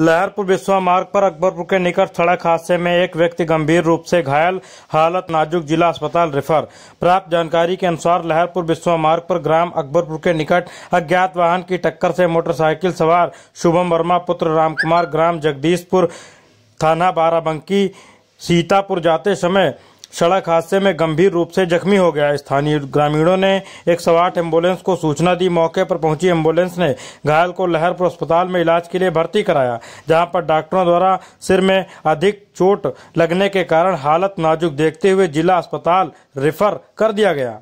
लहरपुर बिस्वा मार्ग पर अकबरपुर के निकट सड़क हादसे में एक व्यक्ति गंभीर रूप से घायल हालत नाजुक जिला अस्पताल रेफर प्राप्त जानकारी के अनुसार लहरपुर बिस्वा मार्ग पर ग्राम अकबरपुर के निकट अज्ञात वाहन की टक्कर से मोटरसाइकिल सवार शुभम वर्मा पुत्र रामकुमार ग्राम जगदीशपुर थाना बाराबंकी सीतापुर जाते समय सड़क हादसे में गंभीर रूप से जख्मी हो गया स्थानीय ग्रामीणों ने एक सौ आठ एम्बुलेंस को सूचना दी मौके पर पहुंची एम्बुलेंस ने घायल को लहरपुर अस्पताल में इलाज के लिए भर्ती कराया जहां पर डॉक्टरों द्वारा सिर में अधिक चोट लगने के कारण हालत नाजुक देखते हुए जिला अस्पताल रेफर कर दिया गया